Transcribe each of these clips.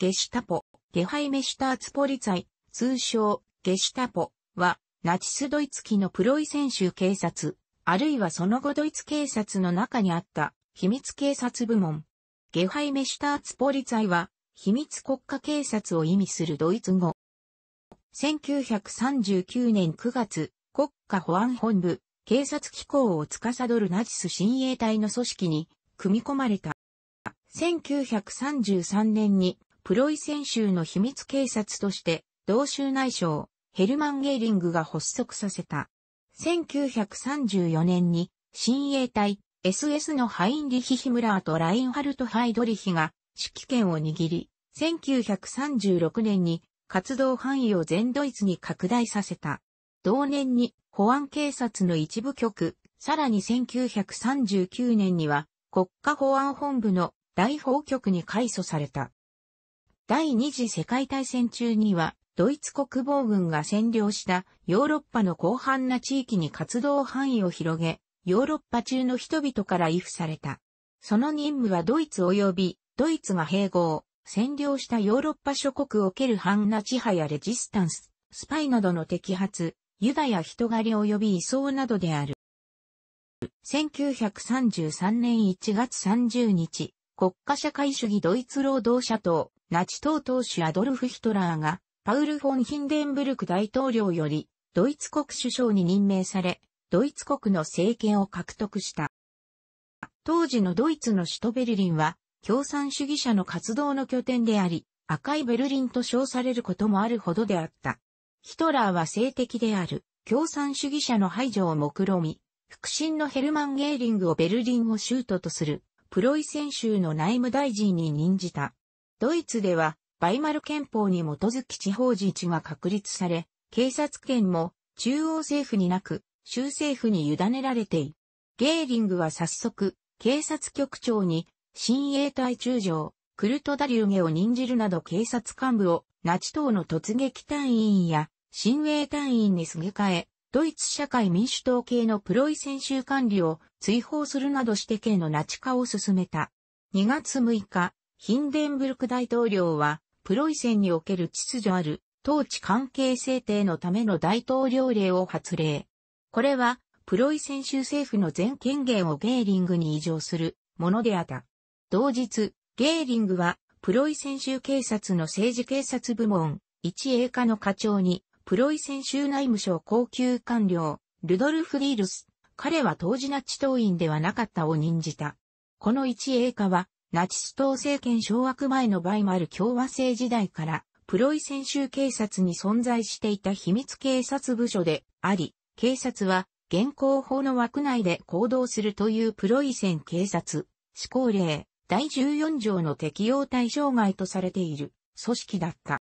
ゲシュタポ、ゲハイメシュターツポリツァイ、通称、ゲシュタポは、ナチスドイツ機のプロイセン州警察、あるいはその後ドイツ警察の中にあった秘密警察部門。ゲハイメシュターツポリツァイは、秘密国家警察を意味するドイツ語。1939年9月、国家保安本部、警察機構を司るナチス親衛隊の組織に組み込まれた。1933年にプロイセン州の秘密警察として、同州内省、ヘルマン・ゲーリングが発足させた。1934年に、新衛隊、SS のハインリヒ・ヒムラーとラインハルト・ハイドリヒが指揮権を握り、1936年に活動範囲を全ドイツに拡大させた。同年に保安警察の一部局、さらに1939年には国家保安本部の大法局に改組された。第二次世界大戦中には、ドイツ国防軍が占領したヨーロッパの広範な地域に活動範囲を広げ、ヨーロッパ中の人々から依附された。その任務はドイツ及び、ドイツが併合、占領したヨーロッパ諸国を蹴る反ナチ派やレジスタンス、スパイなどの摘発、ユダや人狩り及び移送などである。1933年1月30日、国家社会主義ドイツ労働者党、ナチ党党首アドルフ・ヒトラーが、パウル・フォン・ヒンデンブルク大統領より、ドイツ国首相に任命され、ドイツ国の政権を獲得した。当時のドイツの首都ベルリンは、共産主義者の活動の拠点であり、赤いベルリンと称されることもあるほどであった。ヒトラーは性的である共産主義者の排除を目論み、腹心のヘルマン・ゲーリングをベルリンを州都とするプロイセン州の内務大臣に任じた。ドイツでは、バイマル憲法に基づき地方自治が確立され、警察権も中央政府になく、州政府に委ねられている。ゲーリングは早速、警察局長に、新衛隊中将、クルトダリューゲを任じるなど警察幹部を、ナチ党の突撃隊員や、新衛隊員にすげ替え、ドイツ社会民主党系のプロイ選手管理を追放するなどして系のナチ化を進めた。2月6日、ヒンデンブルク大統領は、プロイセンにおける秩序ある、統治関係制定のための大統領令を発令。これは、プロイセン州政府の全権限をゲーリングに移譲するものであった。同日、ゲーリングは、プロイセン州警察の政治警察部門、一英課の課長に、プロイセン州内務省高級官僚、ルドルフ・リールス、彼は当時ナチ党員ではなかったを任じた。この一英課は、ナチス党政権掌握前のバイマル共和制時代から、プロイセン州警察に存在していた秘密警察部署であり、警察は現行法の枠内で行動するというプロイセン警察、施行令、第14条の適用対象外とされている組織だった。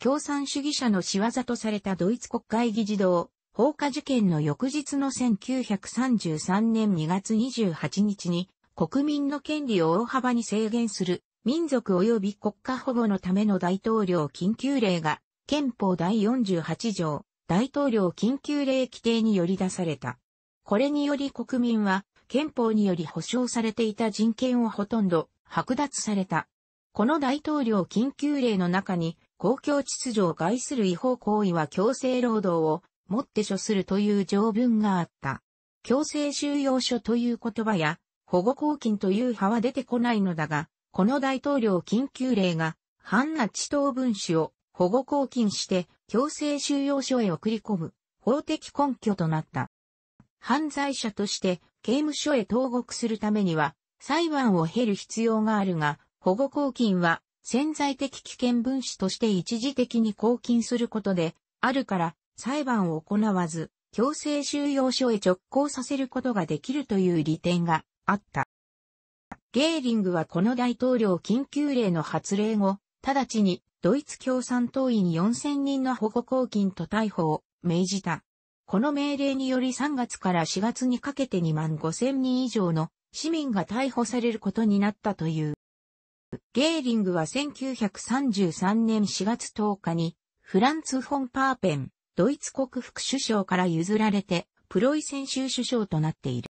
共産主義者の仕業とされたドイツ国会議事堂放火事件の翌日の1933年2月28日に国民の権利を大幅に制限する民族及び国家保護のための大統領緊急令が憲法第48条大統領緊急令規定により出された。これにより国民は憲法により保障されていた人権をほとんど剥奪された。この大統領緊急令の中に公共秩序を害する違法行為は強制労働をもって処するという条文があった。強制収容所という言葉や保護公金という派は出てこないのだが、この大統領緊急令が、反ナ地等分子を保護公金して強制収容所へ送り込む法的根拠となった。犯罪者として刑務所へ投獄するためには裁判を経る必要があるが、保護公金は潜在的危険分子として一時的に公金することであるから裁判を行わず強制収容所へ直行させることができるという利点があった。ゲーリングはこの大統領緊急令の発令後、直ちにドイツ共産党員4000人の保護公金と逮捕を命じた。この命令により3月から4月にかけて2万5000人以上の市民が逮捕されることになったという。ゲーリングは1933年4月10日にフランツ・フォン・パーペン、ドイツ国副首相から譲られてプロイセン州首相となっている。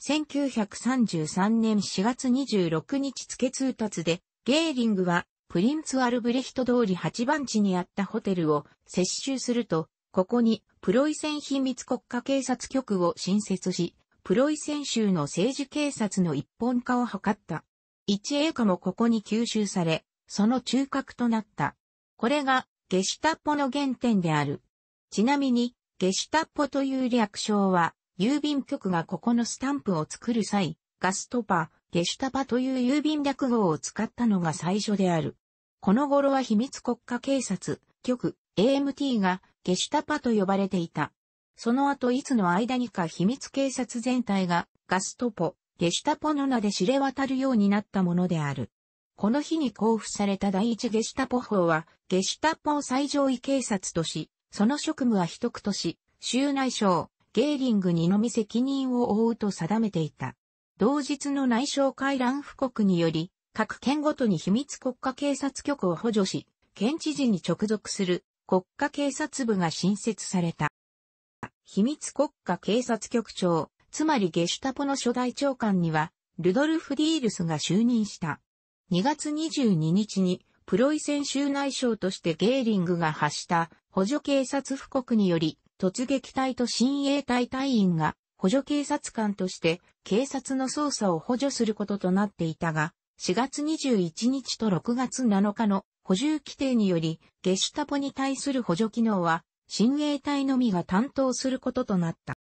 1933年4月26日付通達で、ゲーリングは、プリンツ・アルブレヒト通り8番地にあったホテルを接収すると、ここにプロイセン秘密国家警察局を新設し、プロイセン州の政治警察の一本化を図った。一英化もここに吸収され、その中核となった。これが、ゲシュタッポの原点である。ちなみに、ゲシュタッポという略称は、郵便局がここのスタンプを作る際、ガストパ、ゲシュタパという郵便略号を使ったのが最初である。この頃は秘密国家警察、局、AMT がゲシュタパと呼ばれていた。その後いつの間にか秘密警察全体がガストポ、ゲシュタポの名で知れ渡るようになったものである。この日に交付された第一ゲシュタポ法は、ゲシュタポを最上位警察とし、その職務は秘匿とし、州内省、ゲーリングにのみ責任を負うと定めていた。同日の内省会覧布告により、各県ごとに秘密国家警察局を補助し、県知事に直属する国家警察部が新設された。秘密国家警察局長、つまりゲシュタポの初代長官には、ルドルフ・ディールスが就任した。2月22日に、プロイセン州内省としてゲーリングが発した補助警察布告により、突撃隊と親衛隊隊員が補助警察官として警察の捜査を補助することとなっていたが、4月21日と6月7日の補充規定により、ゲシュタポに対する補助機能は、親衛隊のみが担当することとなった。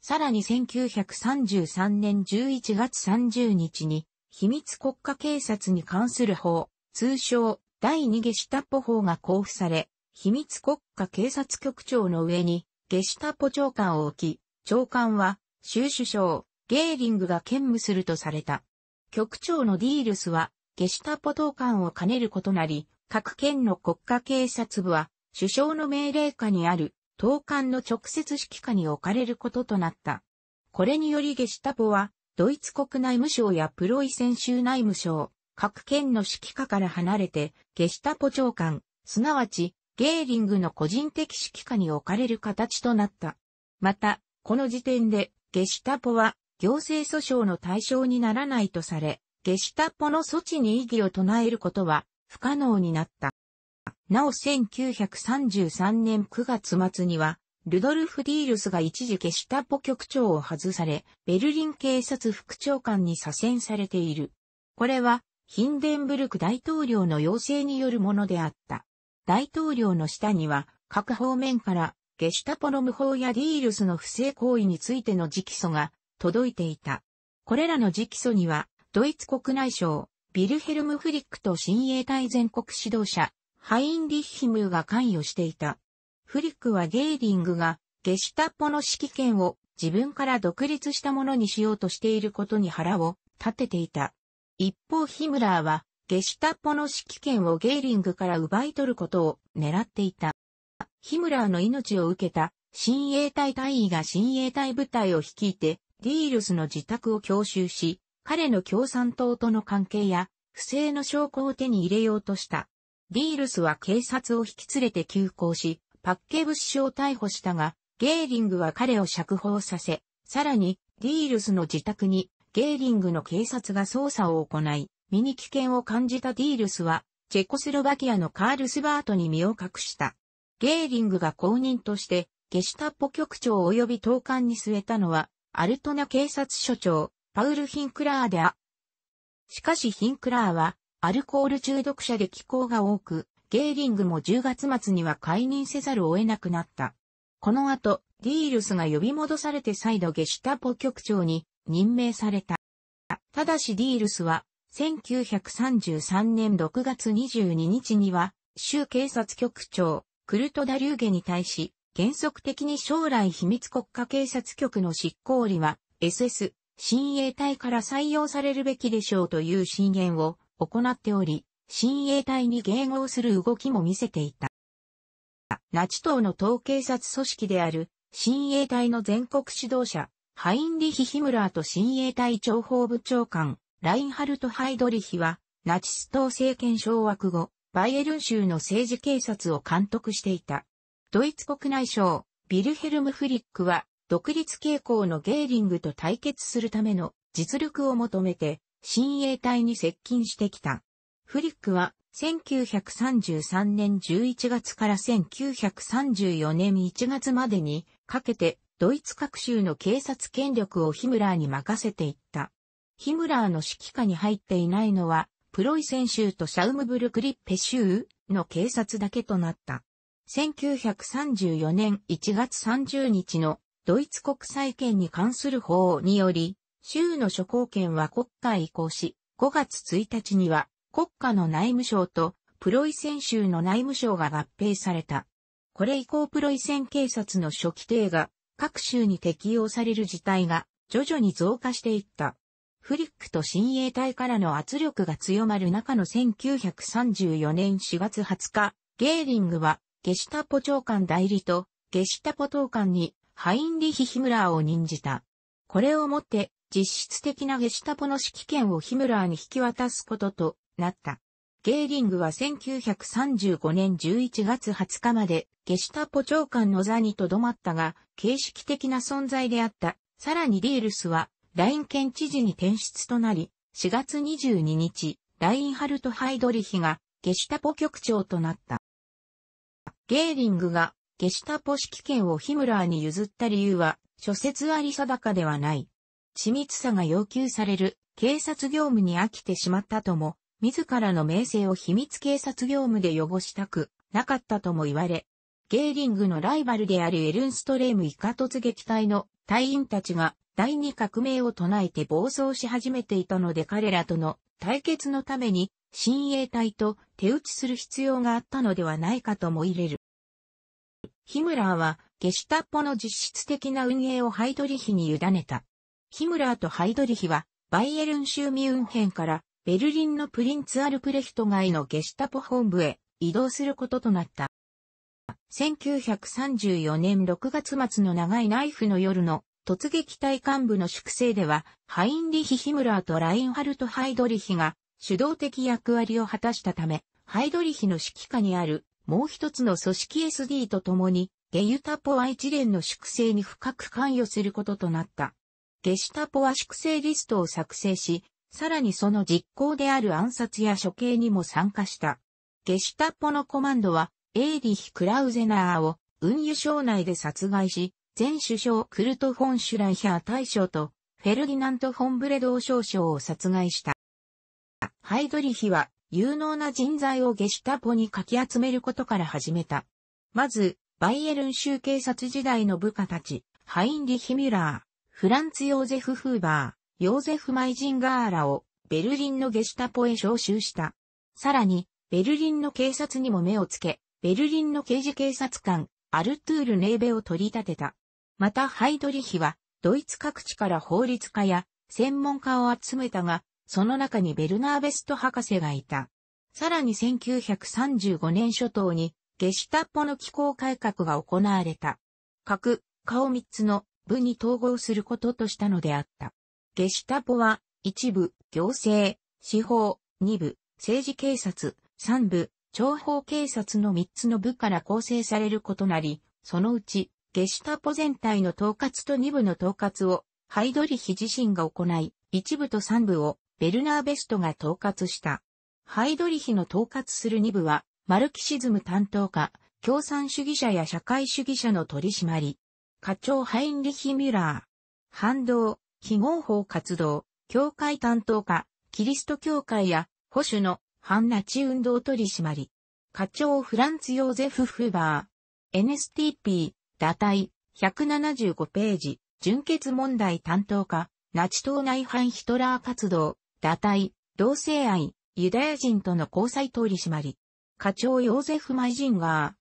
さらに1933年11月30日に、秘密国家警察に関する法、通称、第2ゲシュタポ法が交付され、秘密国家警察局長の上に、ゲシュタポ長官を置き、長官は、州首相、ゲーリングが兼務するとされた。局長のディールスは、ゲシュタポ党官を兼ねることなり、各県の国家警察部は、首相の命令下にある、党官の直接指揮下に置かれることとなった。これによりゲシュタポは、ドイツ国内務省やプロイセン州内務省、各県の指揮下から離れて、ゲシュタポ長官、すなわち、ゲーリングの個人的指揮下に置かれる形となった。また、この時点で、ゲシュタポは行政訴訟の対象にならないとされ、ゲシュタポの措置に異議を唱えることは不可能になった。なお1933年9月末には、ルドルフ・ディールスが一時ゲシュタポ局長を外され、ベルリン警察副長官に左遷されている。これは、ヒンデンブルク大統領の要請によるものであった。大統領の下には、各方面から、ゲシュタポの無法やディールスの不正行為についての直訴が届いていた。これらの直訴には、ドイツ国内省、ビルヘルム・フリックと親衛隊全国指導者、ハインリッヒムが関与していた。フリックはゲーリングが、ゲシュタポの指揮権を自分から独立したものにしようとしていることに腹を立てていた。一方ヒムラーはゲシュタッポの指揮権をゲーリングから奪い取ることを狙っていた。ヒムラーの命を受けた新衛隊隊員が新衛隊部隊を率いてディールスの自宅を強襲し、彼の共産党との関係や不正の証拠を手に入れようとした。ディールスは警察を引き連れて急行し、パッケブ首相を逮捕したが、ゲーリングは彼を釈放させ、さらに、ディールスの自宅に、ゲーリングの警察が捜査を行い、身に危険を感じたディールスは、チェコスロバキアのカールスバートに身を隠した。ゲーリングが公認として、ゲシュタポ局長及び投官に据えたのは、アルトナ警察署長、パウル・ヒンクラーであ。しかしヒンクラーは、アルコール中毒者で気候が多く、ゲーリングも10月末には解任せざるを得なくなった。この後、ディールスが呼び戻されて再度ゲシュタポ局長に任命された。ただしディールスは1933年6月22日には、州警察局長、クルト・ダリューゲに対し、原則的に将来秘密国家警察局の執行理は、SS、新衛隊から採用されるべきでしょうという進言を行っており、新衛隊に迎合する動きも見せていた。ナチ党の党警察組織である、新衛隊の全国指導者、ハインリヒ・ヒムラーと新衛隊情報部長官、ラインハルト・ハイドリヒは、ナチス党政権掌握後、バイエルン州の政治警察を監督していた。ドイツ国内省、ビルヘルム・フリックは、独立傾向のゲーリングと対決するための実力を求めて、親衛隊に接近してきた。フリックは、1933年11月から1934年1月までにかけて、ドイツ各州の警察権力をヒムラーに任せていった。ヒムラーの指揮下に入っていないのは、プロイセン州とシャウムブルクリッペ州の警察だけとなった。1934年1月30日のドイツ国際権に関する法により、州の諸公権は国家へ移行し、5月1日には国家の内務省とプロイセン州の内務省が合併された。これ以降プロイセン警察の初期定が各州に適用される事態が徐々に増加していった。フリックと親衛隊からの圧力が強まる中の1934年4月20日、ゲーリングは、ゲシュタポ長官代理と、ゲシュタポ党官に、ハインリヒ・ヒムラーを任じた。これをもって、実質的なゲシュタポの指揮権をヒムラーに引き渡すこととなった。ゲーリングは1935年11月20日まで、ゲシュタポ長官の座に留まったが、形式的な存在であった。さらにィールスは、ライン県知事に転出となり、4月22日、ラインハルト・ハイドリヒがゲシュタポ局長となった。ゲーリングがゲシュタポ指揮権をヒムラーに譲った理由は諸説あり定かではない。緻密さが要求される警察業務に飽きてしまったとも、自らの名声を秘密警察業務で汚したくなかったとも言われ、ゲーリングのライバルであるエルンストレーム以下突撃隊の隊員たちが第二革命を唱えて暴走し始めていたので彼らとの対決のために新衛隊と手打ちする必要があったのではないかとも入れる。ヒムラーはゲシュタッポの実質的な運営をハイドリヒに委ねた。ヒムラーとハイドリヒはバイエルン州ミュンヘンからベルリンのプリンツアルプレヒト街のゲシュタポ本部へ移動することとなった。1934年6月末の長いナイフの夜の突撃隊幹部の粛清では、ハインリヒ・ヒムラーとラインハルト・ハイドリヒが主導的役割を果たしたため、ハイドリヒの指揮下にあるもう一つの組織 SD と共に、ゲユタポは一連の粛清に深く関与することとなった。ゲシュタポは粛清リストを作成し、さらにその実行である暗殺や処刑にも参加した。ゲシュタポのコマンドは、エーリヒ・クラウゼナーを運輸省内で殺害し、前首相クルト・フォン・シュライヒャー大将とフェルディナント・フォン・ブレドー少将を殺害した。ハイドリヒは有能な人材をゲシュタポにかき集めることから始めた。まず、バイエルン州警察時代の部下たち、ハインリヒ・ミュラー、フランツ・ヨーゼフ・フーバー、ヨーゼフ・マイジンガーラをベルリンのゲシュタポへ招集した。さらに、ベルリンの警察にも目をつけ、ベルリンの刑事警察官、アルトゥール・ネーベを取り立てた。またハイドリヒは、ドイツ各地から法律家や専門家を集めたが、その中にベルナーベスト博士がいた。さらに1935年初頭に、ゲシュタッポの機構改革が行われた。核、顔3つの部に統合することとしたのであった。ゲシュタポは、一部、行政、司法、二部、政治警察、三部、情報警察の三つの部から構成されることなり、そのうち、ゲシュタポ全体の統括と2部の統括をハイドリヒ自身が行い、1部と3部をベルナーベストが統括した。ハイドリヒの統括する2部は、マルキシズム担当課、共産主義者や社会主義者の取り締まり、課長ハインリヒ・ミュラー、反動、非合法活動、教会担当課、キリスト教会や保守の反ナチ運動取り締まり、課長フランツ・ヨーゼフ・フーバー、NSTP、打体、175ページ、純血問題担当課、ナチ党内反ヒトラー活動、打体、同性愛、ユダヤ人との交際取り締まり、課長ヨーゼフ・マイジンガ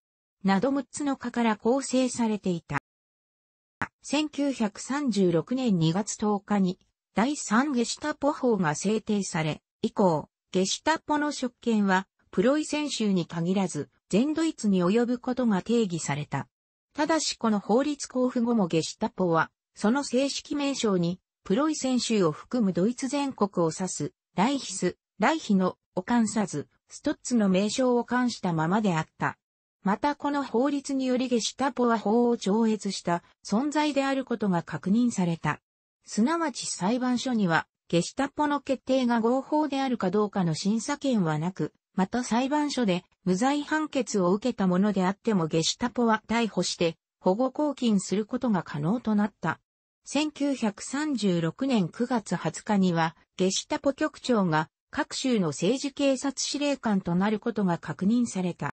ー、など6つの課から構成されていた。1936年2月10日に、第3ゲシュタポ法が制定され、以降、ゲシュタポの職権は、プロイセン州に限らず、全ドイツに及ぶことが定義された。ただしこの法律交付後もゲシタポは、その正式名称に、プロイセン州を含むドイツ全国を指す、ライヒス、ライヒの、を冠さず、ストッツの名称を冠したままであった。またこの法律によりゲシタポは法を超越した存在であることが確認された。すなわち裁判所には、ゲシタポの決定が合法であるかどうかの審査権はなく、また裁判所で無罪判決を受けたものであってもゲシュタポは逮捕して保護抗禁することが可能となった。1936年9月20日にはゲシュタポ局長が各州の政治警察司令官となることが確認された。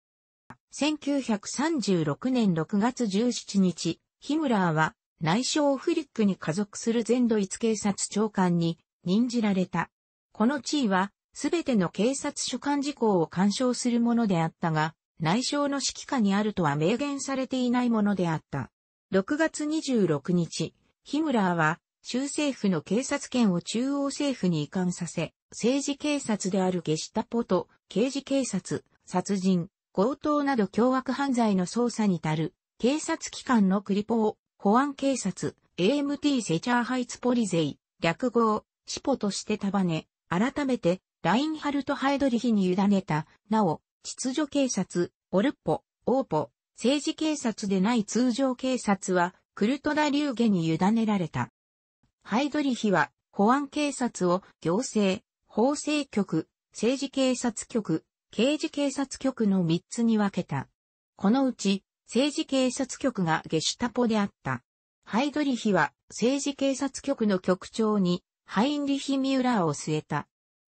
1936年6月17日、ヒムラーは内相フリックに家族する全ドイツ警察長官に任じられた。この地位はすべての警察所管事項を干渉するものであったが、内省の指揮下にあるとは明言されていないものであった。6月26日、ヒムラーは、州政府の警察権を中央政府に移管させ、政治警察であるゲシタポと刑事警察、殺人、強盗など凶悪犯罪の捜査に足る、警察機関のクリポを、保安警察、AMT セチャーハイツポリゼイ、略号、シポとして束ね、改めて、ラインハルト・ハイドリヒに委ねた、なお、秩序警察、オルポ、オーポ、政治警察でない通常警察は、クルトダ・リューゲに委ねられた。ハイドリヒは、保安警察を行政、法制局、政治警察局、刑事警察局の3つに分けた。このうち、政治警察局がゲシュタポであった。ハイドリヒは政治警察局の局長にハインリヒ・ミューラーを据えた。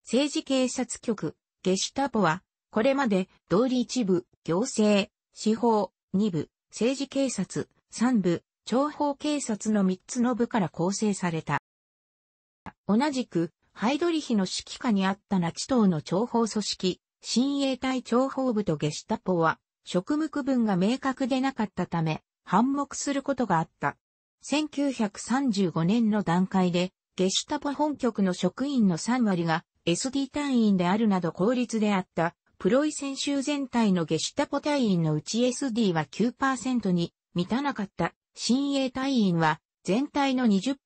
政治警察局、ゲシュタポは、これまで、道理一部、行政、司法、二部、政治警察、三部、情報警察の三つの部から構成された。同じく、ハイドリヒの指揮下にあったナチ党の諜報組織、新衛隊諜報部とゲシュタポは、職務区分が明確でなかったため、反目することがあった。1935年の段階で、ゲシュタポ本局の職員の3割が SD 隊員であるなど効率であった、プロイ選手州全体のゲシュタポ隊員のうち SD は9%に満たなかった、新鋭隊員は全体の20%。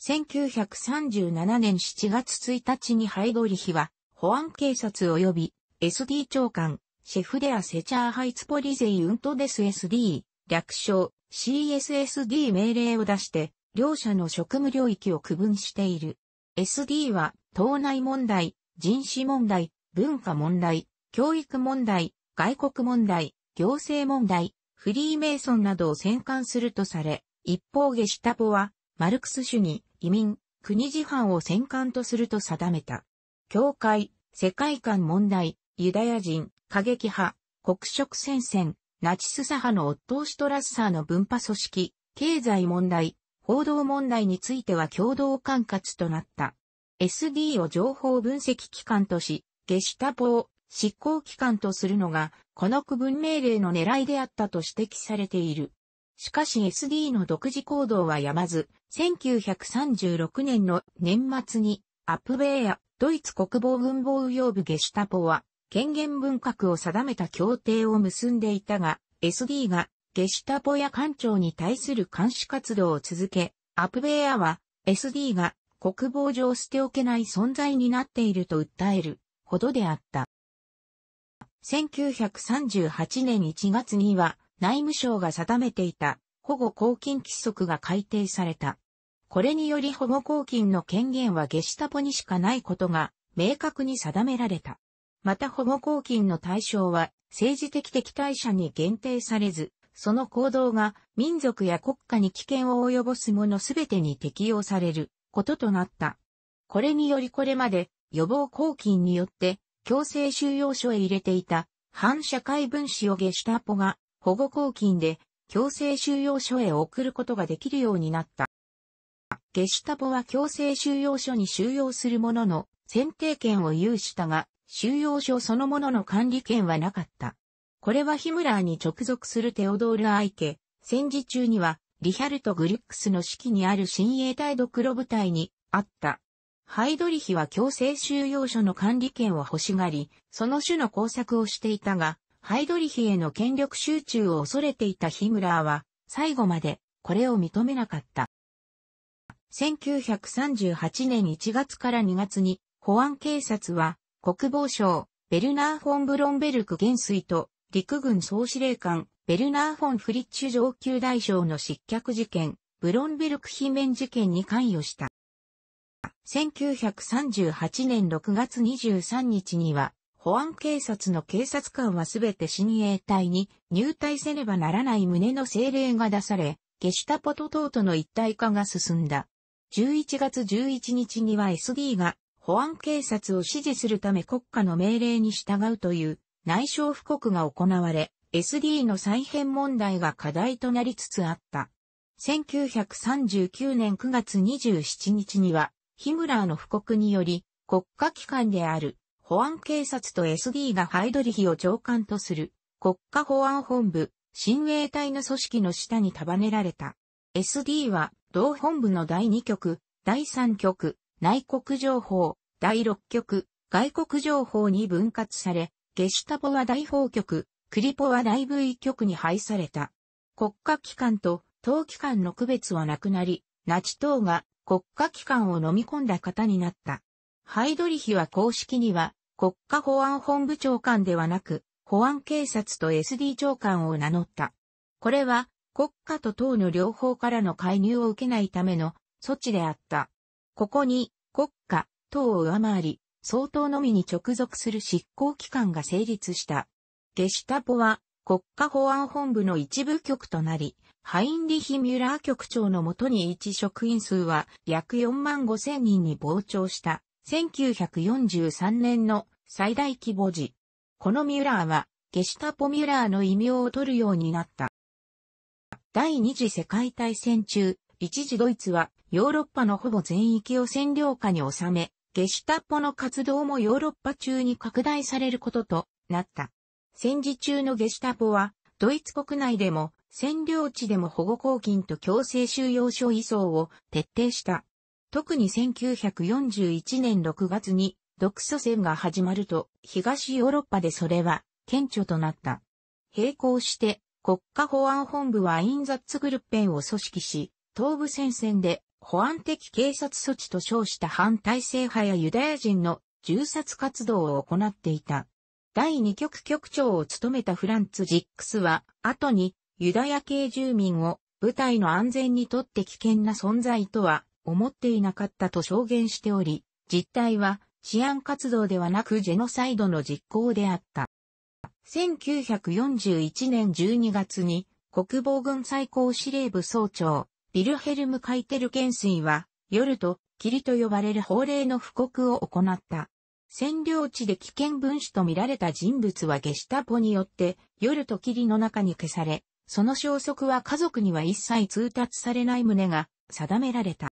1937年7月1日にハイドリヒは、保安警察及び SD 長官、シェフデア・セチャーハイツポリゼイ・ウントデス SD、略称 CSSD 命令を出して、両者の職務領域を区分している。SD は党内問題、人種問題、文化問題、教育問題、外国問題、行政問題、フリーメイソンなどを戦艦するとされ、一方ゲシュタポは、マルクス主義、移民、国事犯を戦艦とすると定めた。教会、世界観問題、ユダヤ人、過激派、黒色戦線、ナチスサ派のオットー・シュトラッサーの分派組織、経済問題、報道問題については共同管轄となった。SD を情報分析機関とし、ゲシュタポを執行機関とするのが、この区分命令の狙いであったと指摘されている。しかし SD の独自行動はやまず、1936年の年末に、アップベーア、ドイツ国防軍防用部ゲシュタポは、権限分割を定めた協定を結んでいたが、SD がゲシュタポや艦長に対する監視活動を続け、アップベーアは SD が国防上捨ておけない存在になっていると訴えるほどであった。1938年1月には内務省が定めていた保護公金規則が改定された。これにより保護公金の権限は下下ポにしかないことが明確に定められた。また保護公金の対象は政治的敵対者に限定されず、その行動が民族や国家に危険を及ぼすものすべてに適用されることとなった。これによりこれまで予防抗菌によって強制収容所へ入れていた反社会分子をゲシュタポが保護抗菌で強制収容所へ送ることができるようになった。ゲシュタポは強制収容所に収容する者の選定権を有したが、収容所そのものの管理権はなかった。これはヒムラーに直属するテオドール・アイケ、戦時中にはリヒャルト・グリュックスの指揮にある親衛隊ド黒部隊にあった。ハイドリヒは強制収容所の管理権を欲しがり、その種の工作をしていたが、ハイドリヒへの権力集中を恐れていたヒムラーは、最後までこれを認めなかった。1938年1月から2月に、保安警察は、国防省、ベルナー・フォン・ブロンベルク元帥と、陸軍総司令官、ベルナー・フォン・フリッチ上級大将の失脚事件、ブロンベルク罷免事件に関与した。1938年6月23日には、保安警察の警察官はすべて親衛隊に入隊せねばならない旨の政令が出され、ゲシュタポト等との一体化が進んだ。11月11日には SD が保安警察を支持するため国家の命令に従うという内省布告が行われ、SD の再編問題が課題となりつつあった。1939年9月27日には、ヒムラーの布告により、国家機関である保安警察と SD がハイドリヒを長官とする国家保安本部、親衛隊の組織の下に束ねられた。SD は同本部の第2局、第3局、内国情報、第6局、外国情報に分割され、ゲシュタボは大法局、クリポは内部医局に配された。国家機関と党機関の区別はなくなり、ナチ党が国家機関を飲み込んだ方になった。ハイドリヒは公式には国家保安本部長官ではなく、保安警察と SD 長官を名乗った。これは国家と党の両方からの介入を受けないための措置であった。ここに国家、党を上回り、総統のみに直属する執行機関が成立した。ゲシュタポは国家保安本部の一部局となり、ハインリヒ・ミュラー局長のもとに一職員数は約4万5千人に膨張した1943年の最大規模時。このミュラーはゲシュタポ・ミュラーの異名を取るようになった。第二次世界大戦中、一時ドイツはヨーロッパのほぼ全域を占領下に収め、ゲシュタポの活動もヨーロッパ中に拡大されることとなった。戦時中のゲシュタポは、ドイツ国内でも、占領地でも保護公金と強制収容所移送を徹底した。特に1941年6月に、独ソ戦が始まると、東ヨーロッパでそれは、顕著となった。並行して、国家保安本部はインザッツグルッペンを組織し、東部戦線で保安的警察措置と称した反体制派やユダヤ人の銃殺活動を行っていた。第2局局長を務めたフランツ・ジックスは、後にユダヤ系住民を部隊の安全にとって危険な存在とは思っていなかったと証言しており、実態は治安活動ではなくジェノサイドの実行であった。1941年12月に国防軍最高司令部総長、ビルヘルム・カイテルスイは、夜と霧と呼ばれる法令の布告を行った。占領地で危険分子と見られた人物はゲシタポによって夜と霧の中に消され、その消息は家族には一切通達されない旨が定められた。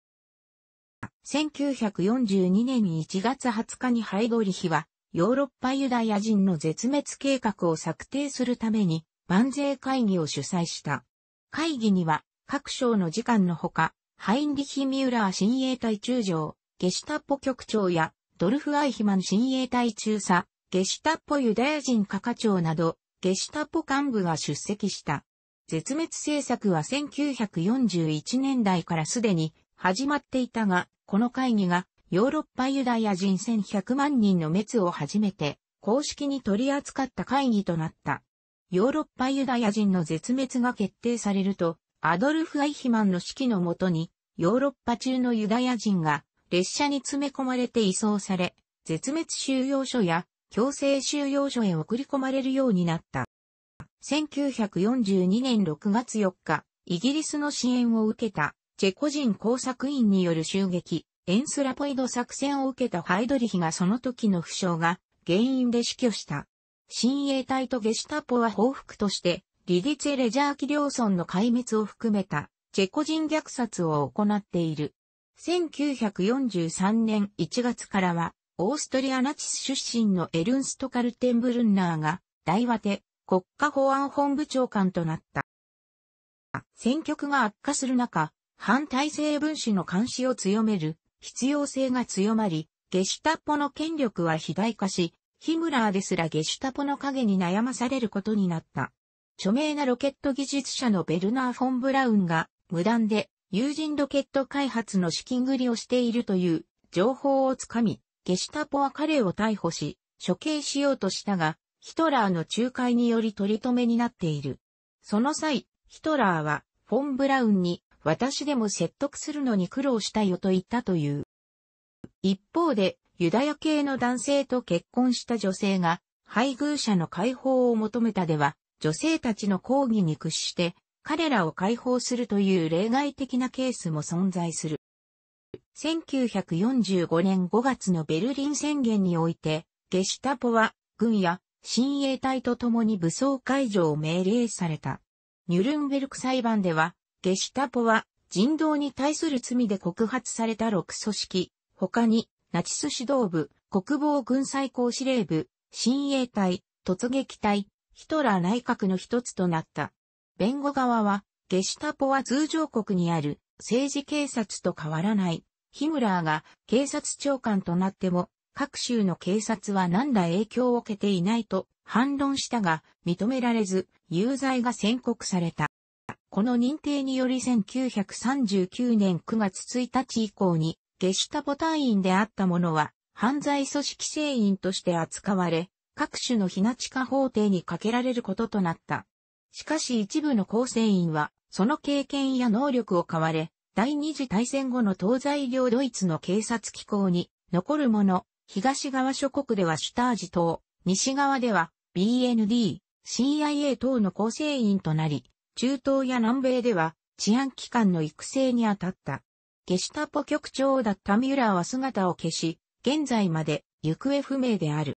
1942年に1月20日にハイドリヒは、ヨーロッパユダヤ人の絶滅計画を策定するために、万税会議を主催した。会議には、各省の次官のほか、ハインリヒ・ミューラー親衛隊中将、ゲシュタポ局長やドルフ・アイヒマン親衛隊中佐、ゲシュタッポユダヤ人課課長など、ゲシュタッポ幹部が出席した。絶滅政策は1941年代からすでに始まっていたが、この会議がヨーロッパユダヤ人1100万人の滅を初めて公式に取り扱った会議となった。ヨーロッパユダヤ人の絶滅が決定されると、アドルフ・アイヒマンの指揮のもとに、ヨーロッパ中のユダヤ人が列車に詰め込まれて移送され、絶滅収容所や強制収容所へ送り込まれるようになった。1942年6月4日、イギリスの支援を受けたチェコ人工作員による襲撃、エンスラポイド作戦を受けたハイドリヒがその時の負傷が原因で死去した。親衛隊とゲシュタポは報復として、リディツェ・レジャーキ・リョソンの壊滅を含めたチェコ人虐殺を行っている。1943年1月からは、オーストリアナチス出身のエルンスト・カルテンブルンナーが、大和手、国家保安本部長官となった。戦局が悪化する中、反体制分子の監視を強める必要性が強まり、ゲシュタポの権力は肥大化し、ヒムラーですらゲシュタポの影に悩まされることになった。著名なロケット技術者のベルナー・フォン・ブラウンが無断で友人ロケット開発の資金繰りをしているという情報をつかみ、ゲシュタポは彼を逮捕し、処刑しようとしたが、ヒトラーの仲介により取り留めになっている。その際、ヒトラーは、フォン・ブラウンに、私でも説得するのに苦労したよと言ったという。一方で、ユダヤ系の男性と結婚した女性が、配偶者の解放を求めたでは、女性たちの抗議に屈して、彼らを解放するという例外的なケースも存在する。1945年5月のベルリン宣言において、ゲシュタポは軍や親衛隊と共に武装解除を命令された。ニュルンベルク裁判では、ゲシュタポは人道に対する罪で告発された6組織、他にナチス指導部、国防軍最高司令部、親衛隊、突撃隊、ヒトラー内閣の一つとなった。弁護側は、ゲシュタポは通常国にある政治警察と変わらない。ヒムラーが警察長官となっても、各州の警察は何ら影響を受けていないと反論したが、認められず、有罪が宣告された。この認定により1939年9月1日以降に、ゲシュタポ隊員であった者は、犯罪組織成員として扱われ、各種の避難地下法廷にかけられることとなった。しかし一部の構成員は、その経験や能力を買われ、第二次大戦後の東西両ドイツの警察機構に残るもの、東側諸国ではシュタージ等、西側では BND、CIA 等の構成員となり、中東や南米では治安機関の育成に当たった。ゲシュタポ局長だったミュラーは姿を消し、現在まで行方不明である。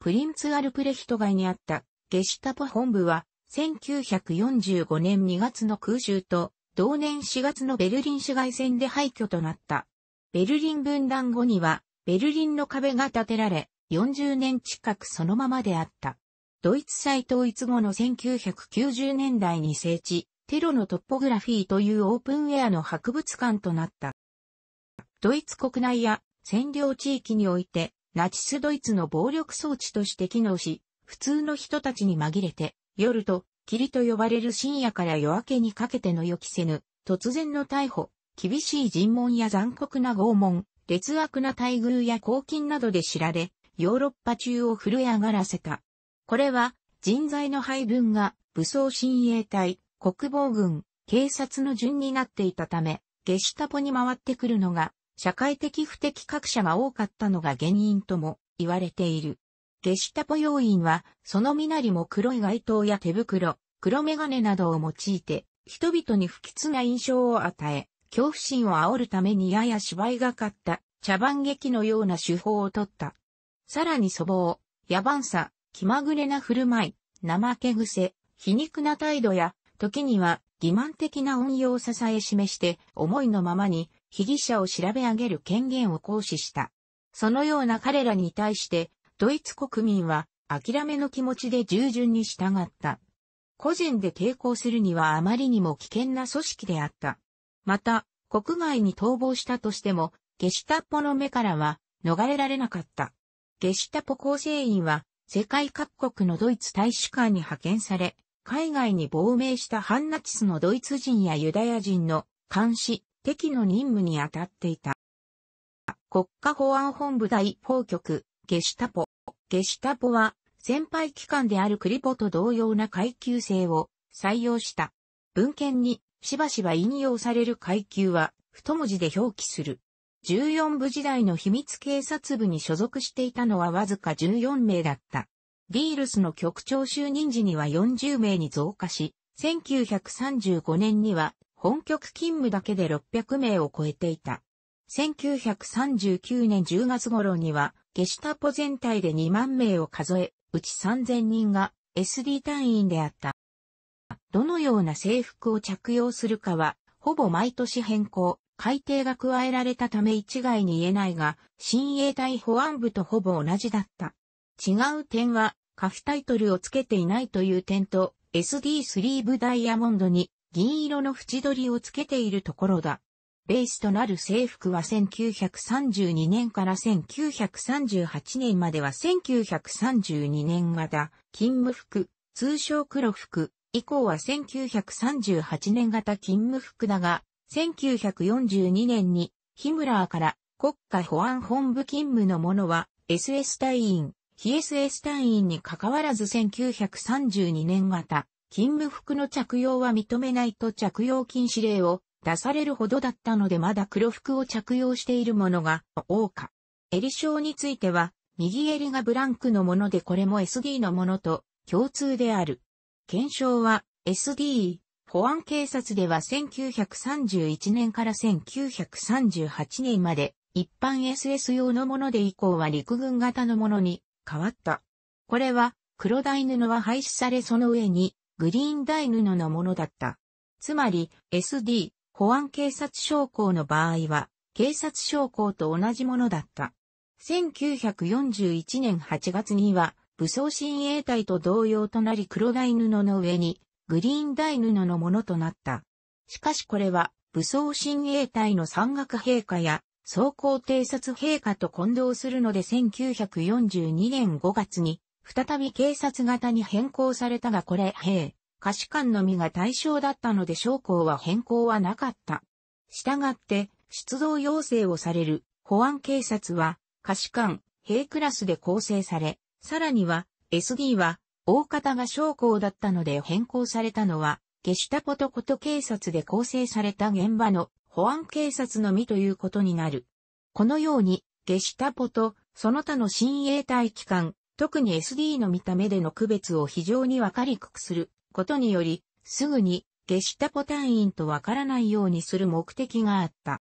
プリンツ・アルプレヒト街にあったゲシュタポ本部は1945年2月の空襲と、同年4月のベルリン市街戦で廃墟となった。ベルリン分断後には、ベルリンの壁が建てられ、40年近くそのままであった。ドイツ再統一後の1990年代に整地、テロのトッポグラフィーというオープンウェアの博物館となった。ドイツ国内や占領地域において、ナチスドイツの暴力装置として機能し、普通の人たちに紛れて、夜と、霧と呼ばれる深夜から夜明けにかけての予期せぬ、突然の逮捕、厳しい尋問や残酷な拷問、劣悪な待遇や拘禁などで知られ、ヨーロッパ中を震え上がらせた。これは、人材の配分が、武装親衛隊、国防軍、警察の順になっていたため、ゲシュタポに回ってくるのが、社会的不適格者が多かったのが原因とも言われている。ゲシュタポ要員は、その身なりも黒い街灯や手袋、黒メガネなどを用いて、人々に不吉な印象を与え、恐怖心を煽るためにやや芝居がかった茶番劇のような手法をとった。さらに粗暴、野蛮さ、気まぐれな振る舞い、怠け癖、皮肉な態度や、時には欺瞞的な運用を支え示して、思いのままに被疑者を調べ上げる権限を行使した。そのような彼らに対して、ドイツ国民は諦めの気持ちで従順に従った。個人で抵抗するにはあまりにも危険な組織であった。また、国外に逃亡したとしても、ゲシュタポの目からは逃れられなかった。ゲシュタポ構成員は世界各国のドイツ大使館に派遣され、海外に亡命した反ナチスのドイツ人やユダヤ人の監視、敵の任務に当たっていた。国家保安本部第法局、ゲシュタポ。消シタポは、先輩機関であるクリポと同様な階級制を採用した。文献にしばしば引用される階級は太文字で表記する。14部時代の秘密警察部に所属していたのはわずか14名だった。ビールスの局長就任時には40名に増加し、1935年には本局勤務だけで600名を超えていた。1939年10月頃には、ゲシュタポ全体で2万名を数え、うち3000人が SD 単位であった。どのような制服を着用するかは、ほぼ毎年変更、改定が加えられたため一概に言えないが、新衛隊保安部とほぼ同じだった。違う点は、カフタイトルをつけていないという点と、SD スリーブダイヤモンドに銀色の縁取りをつけているところだ。ベースとなる制服は1932年から1938年までは1932年型、勤務服、通称黒服、以降は1938年型勤務服だが、1942年にヒムラーから国家保安本部勤務のものは SS 隊員、非 SS 隊員に関わらず1932年型、勤務服の着用は認めないと着用禁止令を出されるほどだったのでまだ黒服を着用しているものが多か。襟章については、右襟がブランクのものでこれも SD のものと共通である。検証は SD、保安警察では1931年から1938年まで一般 SS 用のもので以降は陸軍型のものに変わった。これは黒大布は廃止されその上にグリーン大布のものだった。つまり SD、保安警察将校の場合は、警察将校と同じものだった。1941年8月には、武装親衛隊と同様となり黒大布の上に、グリーン大布のものとなった。しかしこれは、武装親衛隊の山岳陛下や、装甲偵察陛下と混同するので1942年5月に、再び警察型に変更されたがこれ、兵、下士官のみが対象だったので将校は変更はなかった。したがって、出動要請をされる保安警察は、下士官、兵クラスで構成され、さらには、SD は、大方が将校だったので変更されたのは、ゲシュタポとコと警察で構成された現場の保安警察のみということになる。このように、ゲシュタポと、その他の親衛隊機関、特に SD の見た目での区別を非常にわかりくくすることにより、すぐにゲシュタポ隊員とわからないようにする目的があった。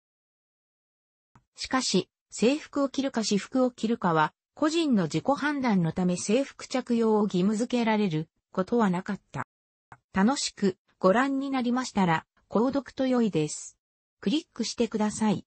しかし、制服を着るか私服を着るかは、個人の自己判断のため制服着用を義務付けられることはなかった。楽しくご覧になりましたら、購読と良いです。クリックしてください。